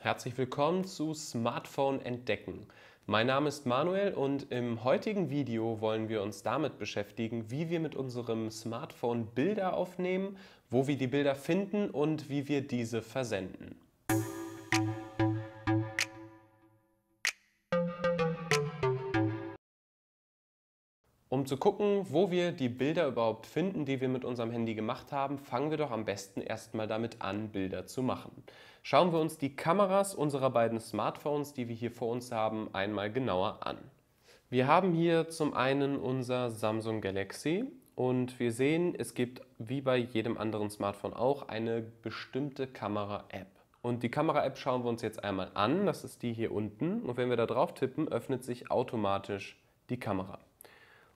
Herzlich willkommen zu Smartphone Entdecken. Mein Name ist Manuel und im heutigen Video wollen wir uns damit beschäftigen, wie wir mit unserem Smartphone Bilder aufnehmen, wo wir die Bilder finden und wie wir diese versenden. zu gucken, wo wir die Bilder überhaupt finden, die wir mit unserem Handy gemacht haben, fangen wir doch am besten erstmal damit an, Bilder zu machen. Schauen wir uns die Kameras unserer beiden Smartphones, die wir hier vor uns haben, einmal genauer an. Wir haben hier zum einen unser Samsung Galaxy und wir sehen, es gibt wie bei jedem anderen Smartphone auch eine bestimmte Kamera-App. Und die Kamera-App schauen wir uns jetzt einmal an. Das ist die hier unten. Und wenn wir da drauf tippen, öffnet sich automatisch die Kamera.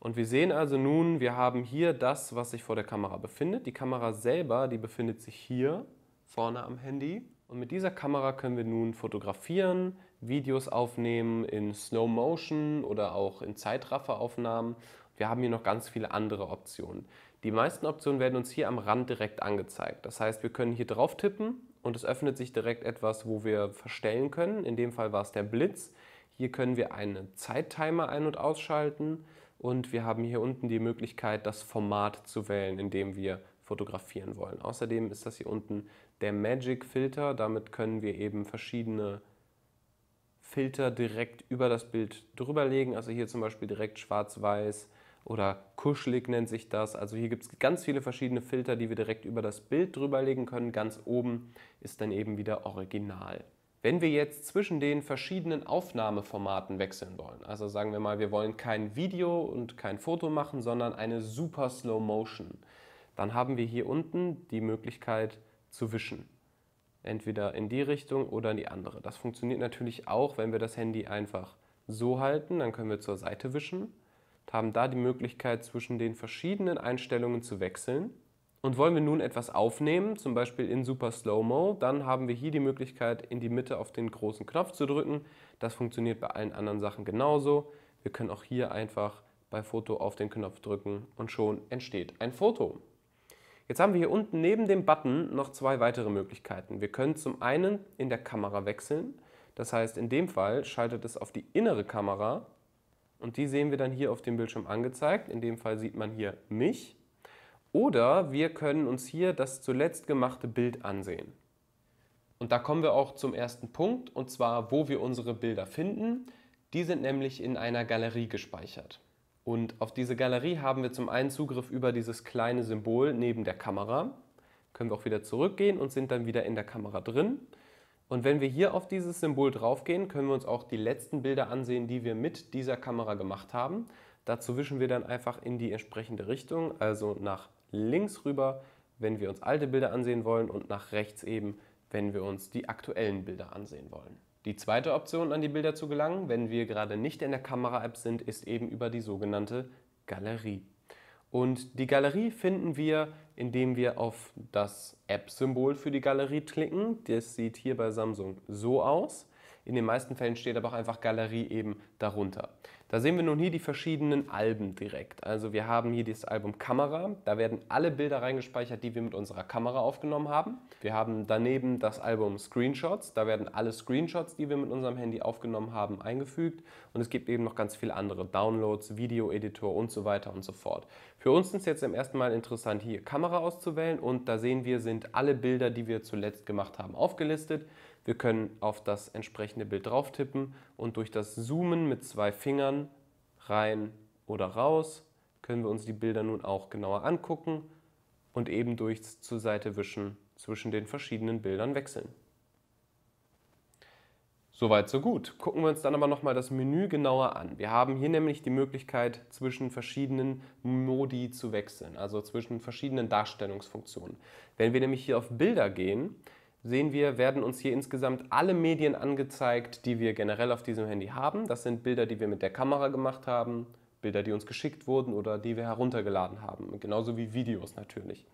Und wir sehen also nun, wir haben hier das, was sich vor der Kamera befindet. Die Kamera selber, die befindet sich hier vorne am Handy. Und mit dieser Kamera können wir nun fotografieren, Videos aufnehmen in Slow Motion oder auch in Zeitrafferaufnahmen. Wir haben hier noch ganz viele andere Optionen. Die meisten Optionen werden uns hier am Rand direkt angezeigt. Das heißt, wir können hier drauf tippen und es öffnet sich direkt etwas, wo wir verstellen können. In dem Fall war es der Blitz. Hier können wir einen Zeittimer ein- und ausschalten und wir haben hier unten die Möglichkeit, das Format zu wählen, in dem wir fotografieren wollen. Außerdem ist das hier unten der Magic Filter, damit können wir eben verschiedene Filter direkt über das Bild drüber legen. also hier zum Beispiel direkt schwarz-weiß oder kuschelig nennt sich das. Also hier gibt es ganz viele verschiedene Filter, die wir direkt über das Bild drüber legen können. Ganz oben ist dann eben wieder Original. Wenn wir jetzt zwischen den verschiedenen Aufnahmeformaten wechseln wollen, also sagen wir mal, wir wollen kein Video und kein Foto machen, sondern eine super Slow Motion, dann haben wir hier unten die Möglichkeit zu wischen. Entweder in die Richtung oder in die andere. Das funktioniert natürlich auch, wenn wir das Handy einfach so halten, dann können wir zur Seite wischen, haben da die Möglichkeit zwischen den verschiedenen Einstellungen zu wechseln. Und wollen wir nun etwas aufnehmen, zum Beispiel in Super Slow-Mo, dann haben wir hier die Möglichkeit, in die Mitte auf den großen Knopf zu drücken. Das funktioniert bei allen anderen Sachen genauso. Wir können auch hier einfach bei Foto auf den Knopf drücken und schon entsteht ein Foto. Jetzt haben wir hier unten neben dem Button noch zwei weitere Möglichkeiten. Wir können zum einen in der Kamera wechseln. Das heißt, in dem Fall schaltet es auf die innere Kamera und die sehen wir dann hier auf dem Bildschirm angezeigt. In dem Fall sieht man hier mich. Oder wir können uns hier das zuletzt gemachte Bild ansehen. Und da kommen wir auch zum ersten Punkt, und zwar, wo wir unsere Bilder finden. Die sind nämlich in einer Galerie gespeichert. Und auf diese Galerie haben wir zum einen Zugriff über dieses kleine Symbol neben der Kamera. Können wir auch wieder zurückgehen und sind dann wieder in der Kamera drin. Und wenn wir hier auf dieses Symbol draufgehen, können wir uns auch die letzten Bilder ansehen, die wir mit dieser Kamera gemacht haben. Dazu wischen wir dann einfach in die entsprechende Richtung, also nach links rüber, wenn wir uns alte Bilder ansehen wollen und nach rechts eben, wenn wir uns die aktuellen Bilder ansehen wollen. Die zweite Option, an die Bilder zu gelangen, wenn wir gerade nicht in der Kamera-App sind, ist eben über die sogenannte Galerie. Und die Galerie finden wir, indem wir auf das App-Symbol für die Galerie klicken. Das sieht hier bei Samsung so aus. In den meisten Fällen steht aber auch einfach Galerie eben darunter. Da sehen wir nun hier die verschiedenen Alben direkt. Also wir haben hier das Album Kamera. Da werden alle Bilder reingespeichert, die wir mit unserer Kamera aufgenommen haben. Wir haben daneben das Album Screenshots. Da werden alle Screenshots, die wir mit unserem Handy aufgenommen haben, eingefügt. Und es gibt eben noch ganz viele andere Downloads, Video-Editor und so weiter und so fort. Für uns ist jetzt im ersten Mal interessant, hier Kamera auszuwählen. Und da sehen wir, sind alle Bilder, die wir zuletzt gemacht haben, aufgelistet. Wir können auf das entsprechende Bild drauf tippen und durch das Zoomen mit zwei Fingern rein oder raus können wir uns die Bilder nun auch genauer angucken und eben durchs zur Seite wischen zwischen den verschiedenen Bildern wechseln. Soweit, so gut. Gucken wir uns dann aber nochmal das Menü genauer an. Wir haben hier nämlich die Möglichkeit, zwischen verschiedenen Modi zu wechseln, also zwischen verschiedenen Darstellungsfunktionen. Wenn wir nämlich hier auf Bilder gehen, sehen wir, werden uns hier insgesamt alle Medien angezeigt, die wir generell auf diesem Handy haben. Das sind Bilder, die wir mit der Kamera gemacht haben, Bilder, die uns geschickt wurden oder die wir heruntergeladen haben, genauso wie Videos natürlich.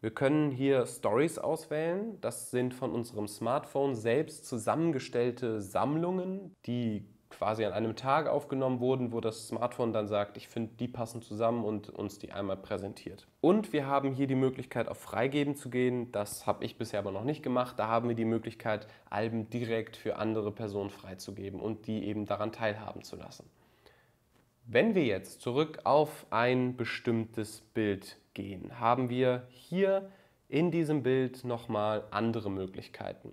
Wir können hier Stories auswählen. Das sind von unserem Smartphone selbst zusammengestellte Sammlungen, die quasi an einem Tag aufgenommen wurden, wo das Smartphone dann sagt, ich finde, die passen zusammen und uns die einmal präsentiert. Und wir haben hier die Möglichkeit, auf Freigeben zu gehen. Das habe ich bisher aber noch nicht gemacht. Da haben wir die Möglichkeit, Alben direkt für andere Personen freizugeben und die eben daran teilhaben zu lassen. Wenn wir jetzt zurück auf ein bestimmtes Bild gehen, haben wir hier in diesem Bild nochmal andere Möglichkeiten.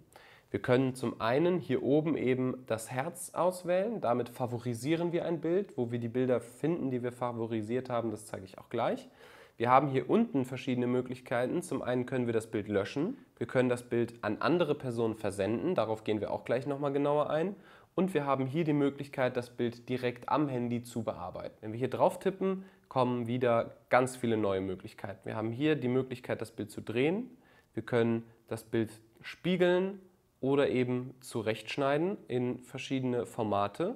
Wir können zum einen hier oben eben das Herz auswählen. Damit favorisieren wir ein Bild. Wo wir die Bilder finden, die wir favorisiert haben, das zeige ich auch gleich. Wir haben hier unten verschiedene Möglichkeiten. Zum einen können wir das Bild löschen. Wir können das Bild an andere Personen versenden. Darauf gehen wir auch gleich nochmal genauer ein. Und wir haben hier die Möglichkeit, das Bild direkt am Handy zu bearbeiten. Wenn wir hier drauf tippen, kommen wieder ganz viele neue Möglichkeiten. Wir haben hier die Möglichkeit, das Bild zu drehen. Wir können das Bild spiegeln oder eben zurechtschneiden in verschiedene Formate.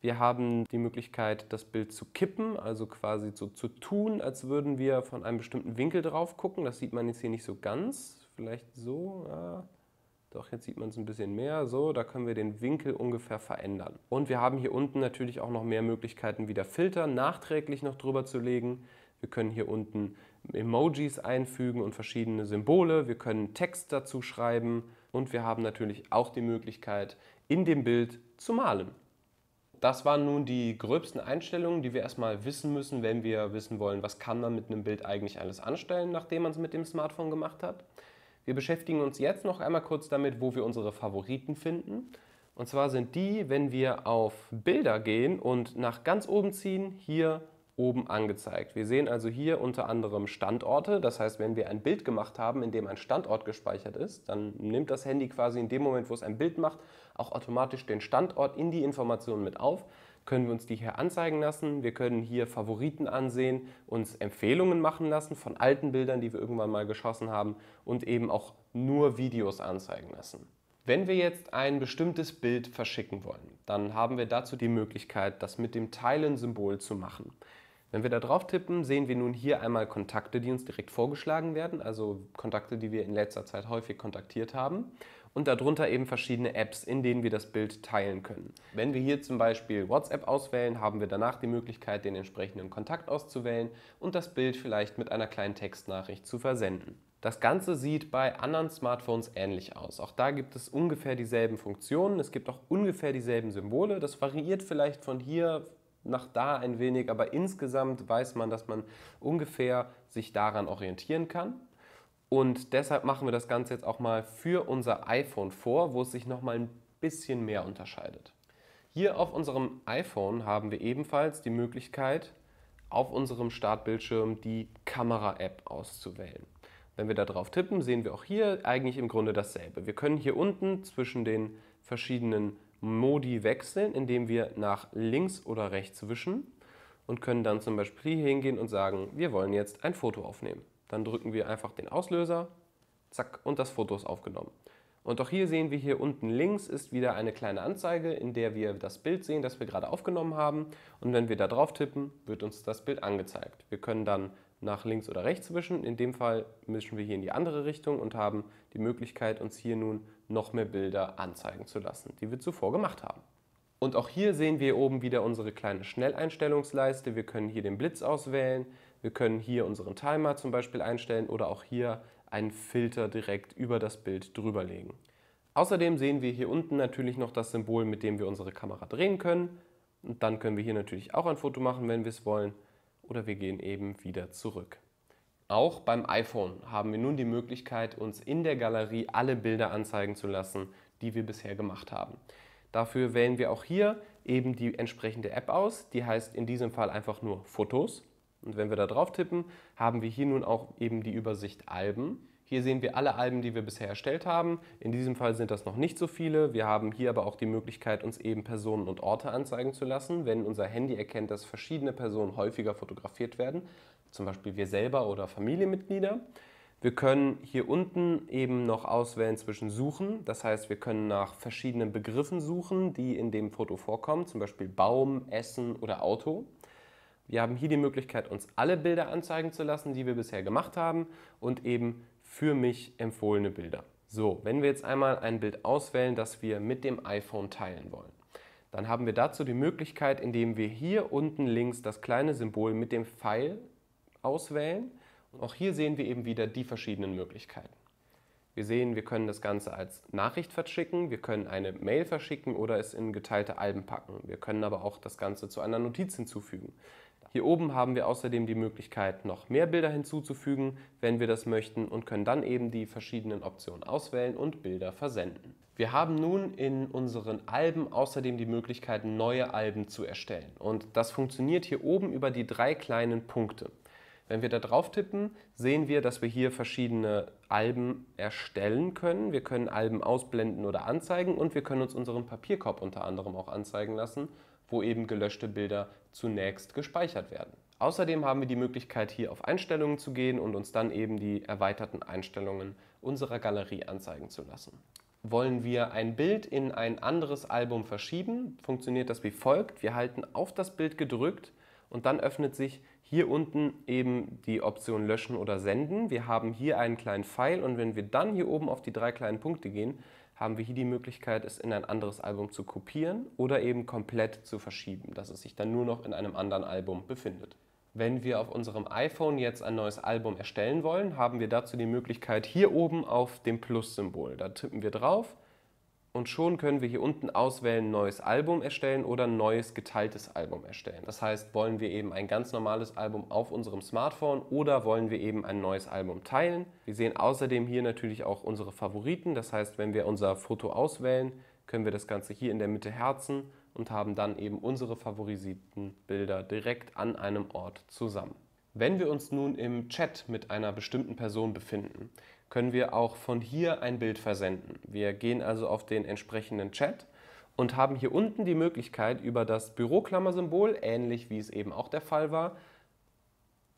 Wir haben die Möglichkeit, das Bild zu kippen, also quasi so zu tun, als würden wir von einem bestimmten Winkel drauf gucken. Das sieht man jetzt hier nicht so ganz. Vielleicht so, ja. Doch, jetzt sieht man es ein bisschen mehr. So, da können wir den Winkel ungefähr verändern. Und wir haben hier unten natürlich auch noch mehr Möglichkeiten, wieder Filter nachträglich noch drüber zu legen. Wir können hier unten Emojis einfügen und verschiedene Symbole. Wir können Text dazu schreiben. Und wir haben natürlich auch die Möglichkeit, in dem Bild zu malen. Das waren nun die gröbsten Einstellungen, die wir erstmal wissen müssen, wenn wir wissen wollen, was kann man mit einem Bild eigentlich alles anstellen, nachdem man es mit dem Smartphone gemacht hat. Wir beschäftigen uns jetzt noch einmal kurz damit, wo wir unsere Favoriten finden. Und zwar sind die, wenn wir auf Bilder gehen und nach ganz oben ziehen, hier oben angezeigt. Wir sehen also hier unter anderem Standorte. Das heißt, wenn wir ein Bild gemacht haben, in dem ein Standort gespeichert ist, dann nimmt das Handy quasi in dem Moment, wo es ein Bild macht, auch automatisch den Standort in die Informationen mit auf. Können wir uns die hier anzeigen lassen. Wir können hier Favoriten ansehen, uns Empfehlungen machen lassen von alten Bildern, die wir irgendwann mal geschossen haben und eben auch nur Videos anzeigen lassen. Wenn wir jetzt ein bestimmtes Bild verschicken wollen, dann haben wir dazu die Möglichkeit, das mit dem Teilen-Symbol zu machen. Wenn wir da drauf tippen, sehen wir nun hier einmal Kontakte, die uns direkt vorgeschlagen werden, also Kontakte, die wir in letzter Zeit häufig kontaktiert haben und darunter eben verschiedene Apps, in denen wir das Bild teilen können. Wenn wir hier zum Beispiel WhatsApp auswählen, haben wir danach die Möglichkeit, den entsprechenden Kontakt auszuwählen und das Bild vielleicht mit einer kleinen Textnachricht zu versenden. Das Ganze sieht bei anderen Smartphones ähnlich aus. Auch da gibt es ungefähr dieselben Funktionen, es gibt auch ungefähr dieselben Symbole. Das variiert vielleicht von hier nach da ein wenig, aber insgesamt weiß man, dass man ungefähr sich daran orientieren kann. Und deshalb machen wir das Ganze jetzt auch mal für unser iPhone vor, wo es sich nochmal ein bisschen mehr unterscheidet. Hier auf unserem iPhone haben wir ebenfalls die Möglichkeit, auf unserem Startbildschirm die Kamera-App auszuwählen. Wenn wir da drauf tippen, sehen wir auch hier eigentlich im Grunde dasselbe. Wir können hier unten zwischen den verschiedenen Modi wechseln, indem wir nach links oder rechts wischen und können dann zum Beispiel hier hingehen und sagen, wir wollen jetzt ein Foto aufnehmen. Dann drücken wir einfach den Auslöser, zack, und das Foto ist aufgenommen. Und auch hier sehen wir hier unten links ist wieder eine kleine Anzeige, in der wir das Bild sehen, das wir gerade aufgenommen haben. Und wenn wir da drauf tippen, wird uns das Bild angezeigt. Wir können dann nach links oder rechts wischen. In dem Fall mischen wir hier in die andere Richtung und haben die Möglichkeit, uns hier nun noch mehr Bilder anzeigen zu lassen, die wir zuvor gemacht haben. Und auch hier sehen wir oben wieder unsere kleine Schnelleinstellungsleiste. Wir können hier den Blitz auswählen, wir können hier unseren Timer zum Beispiel einstellen oder auch hier einen Filter direkt über das Bild drüber legen. Außerdem sehen wir hier unten natürlich noch das Symbol, mit dem wir unsere Kamera drehen können. Und dann können wir hier natürlich auch ein Foto machen, wenn wir es wollen oder wir gehen eben wieder zurück. Auch beim iPhone haben wir nun die Möglichkeit, uns in der Galerie alle Bilder anzeigen zu lassen, die wir bisher gemacht haben. Dafür wählen wir auch hier eben die entsprechende App aus. Die heißt in diesem Fall einfach nur Fotos. Und wenn wir da drauf tippen, haben wir hier nun auch eben die Übersicht Alben. Hier sehen wir alle Alben, die wir bisher erstellt haben. In diesem Fall sind das noch nicht so viele. Wir haben hier aber auch die Möglichkeit, uns eben Personen und Orte anzeigen zu lassen. Wenn unser Handy erkennt, dass verschiedene Personen häufiger fotografiert werden, zum Beispiel wir selber oder Familienmitglieder, wir können hier unten eben noch auswählen zwischen Suchen. Das heißt, wir können nach verschiedenen Begriffen suchen, die in dem Foto vorkommen, zum Beispiel Baum, Essen oder Auto. Wir haben hier die Möglichkeit, uns alle Bilder anzeigen zu lassen, die wir bisher gemacht haben und eben für mich empfohlene Bilder. So, wenn wir jetzt einmal ein Bild auswählen, das wir mit dem iPhone teilen wollen, dann haben wir dazu die Möglichkeit, indem wir hier unten links das kleine Symbol mit dem Pfeil auswählen. Und auch hier sehen wir eben wieder die verschiedenen Möglichkeiten. Wir sehen, wir können das Ganze als Nachricht verschicken, wir können eine Mail verschicken oder es in geteilte Alben packen. Wir können aber auch das Ganze zu einer Notiz hinzufügen. Hier oben haben wir außerdem die Möglichkeit, noch mehr Bilder hinzuzufügen, wenn wir das möchten und können dann eben die verschiedenen Optionen auswählen und Bilder versenden. Wir haben nun in unseren Alben außerdem die Möglichkeit, neue Alben zu erstellen. Und das funktioniert hier oben über die drei kleinen Punkte. Wenn wir da drauf tippen, sehen wir, dass wir hier verschiedene Alben erstellen können. Wir können Alben ausblenden oder anzeigen und wir können uns unseren Papierkorb unter anderem auch anzeigen lassen wo eben gelöschte Bilder zunächst gespeichert werden. Außerdem haben wir die Möglichkeit, hier auf Einstellungen zu gehen und uns dann eben die erweiterten Einstellungen unserer Galerie anzeigen zu lassen. Wollen wir ein Bild in ein anderes Album verschieben, funktioniert das wie folgt. Wir halten auf das Bild gedrückt und dann öffnet sich hier unten eben die Option Löschen oder Senden. Wir haben hier einen kleinen Pfeil und wenn wir dann hier oben auf die drei kleinen Punkte gehen, haben wir hier die Möglichkeit, es in ein anderes Album zu kopieren oder eben komplett zu verschieben, dass es sich dann nur noch in einem anderen Album befindet. Wenn wir auf unserem iPhone jetzt ein neues Album erstellen wollen, haben wir dazu die Möglichkeit, hier oben auf dem Plus-Symbol, da tippen wir drauf und schon können wir hier unten auswählen, neues Album erstellen oder neues geteiltes Album erstellen. Das heißt, wollen wir eben ein ganz normales Album auf unserem Smartphone oder wollen wir eben ein neues Album teilen. Wir sehen außerdem hier natürlich auch unsere Favoriten. Das heißt, wenn wir unser Foto auswählen, können wir das Ganze hier in der Mitte herzen und haben dann eben unsere favorisierten Bilder direkt an einem Ort zusammen. Wenn wir uns nun im Chat mit einer bestimmten Person befinden, können wir auch von hier ein Bild versenden. Wir gehen also auf den entsprechenden Chat und haben hier unten die Möglichkeit, über das Büroklammersymbol, ähnlich wie es eben auch der Fall war,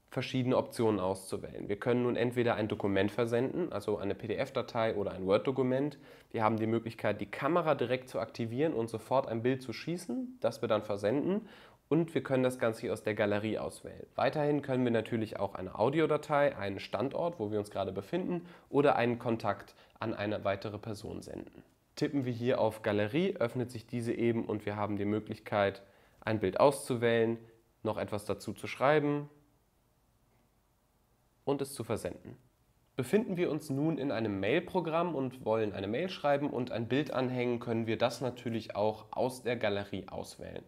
verschiedene Optionen auszuwählen. Wir können nun entweder ein Dokument versenden, also eine PDF-Datei oder ein Word-Dokument. Wir haben die Möglichkeit, die Kamera direkt zu aktivieren und sofort ein Bild zu schießen, das wir dann versenden und wir können das Ganze hier aus der Galerie auswählen. Weiterhin können wir natürlich auch eine Audiodatei, einen Standort, wo wir uns gerade befinden oder einen Kontakt an eine weitere Person senden. Tippen wir hier auf Galerie, öffnet sich diese eben und wir haben die Möglichkeit, ein Bild auszuwählen, noch etwas dazu zu schreiben und es zu versenden. Befinden wir uns nun in einem Mail-Programm und wollen eine Mail schreiben und ein Bild anhängen, können wir das natürlich auch aus der Galerie auswählen.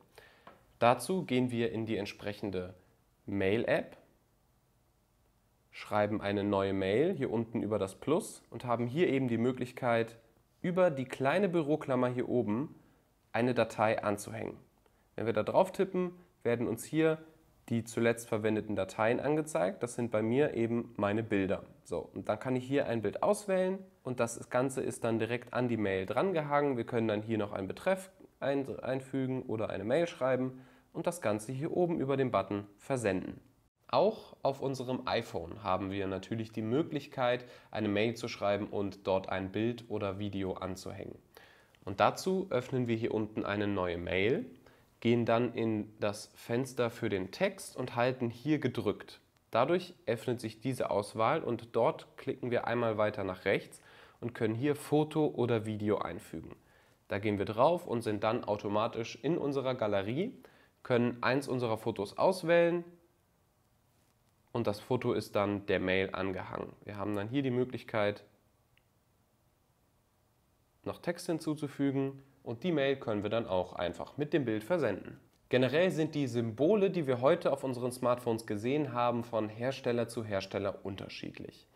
Dazu gehen wir in die entsprechende Mail-App, schreiben eine neue Mail hier unten über das Plus und haben hier eben die Möglichkeit, über die kleine Büroklammer hier oben eine Datei anzuhängen. Wenn wir da drauf tippen, werden uns hier die zuletzt verwendeten Dateien angezeigt. Das sind bei mir eben meine Bilder. So, und dann kann ich hier ein Bild auswählen und das Ganze ist dann direkt an die Mail drangehangen. Wir können dann hier noch einen Betreff einfügen oder eine Mail schreiben und das Ganze hier oben über den Button Versenden. Auch auf unserem iPhone haben wir natürlich die Möglichkeit, eine Mail zu schreiben und dort ein Bild oder Video anzuhängen. Und dazu öffnen wir hier unten eine neue Mail, gehen dann in das Fenster für den Text und halten hier gedrückt. Dadurch öffnet sich diese Auswahl und dort klicken wir einmal weiter nach rechts und können hier Foto oder Video einfügen. Da gehen wir drauf und sind dann automatisch in unserer Galerie können eins unserer Fotos auswählen und das Foto ist dann der Mail angehangen. Wir haben dann hier die Möglichkeit, noch Text hinzuzufügen und die Mail können wir dann auch einfach mit dem Bild versenden. Generell sind die Symbole, die wir heute auf unseren Smartphones gesehen haben, von Hersteller zu Hersteller unterschiedlich.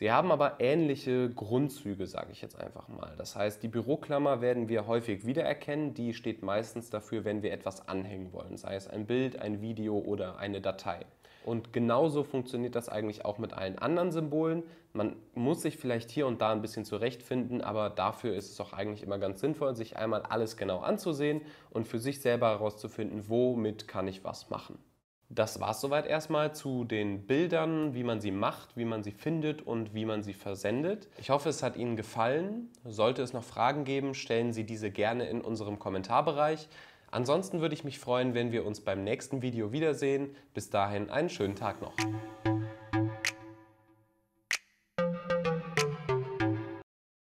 Sie haben aber ähnliche Grundzüge, sage ich jetzt einfach mal. Das heißt, die Büroklammer werden wir häufig wiedererkennen. Die steht meistens dafür, wenn wir etwas anhängen wollen, sei es ein Bild, ein Video oder eine Datei. Und genauso funktioniert das eigentlich auch mit allen anderen Symbolen. Man muss sich vielleicht hier und da ein bisschen zurechtfinden, aber dafür ist es auch eigentlich immer ganz sinnvoll, sich einmal alles genau anzusehen und für sich selber herauszufinden, womit kann ich was machen. Das war es soweit erstmal zu den Bildern, wie man sie macht, wie man sie findet und wie man sie versendet. Ich hoffe, es hat Ihnen gefallen. Sollte es noch Fragen geben, stellen Sie diese gerne in unserem Kommentarbereich. Ansonsten würde ich mich freuen, wenn wir uns beim nächsten Video wiedersehen. Bis dahin einen schönen Tag noch.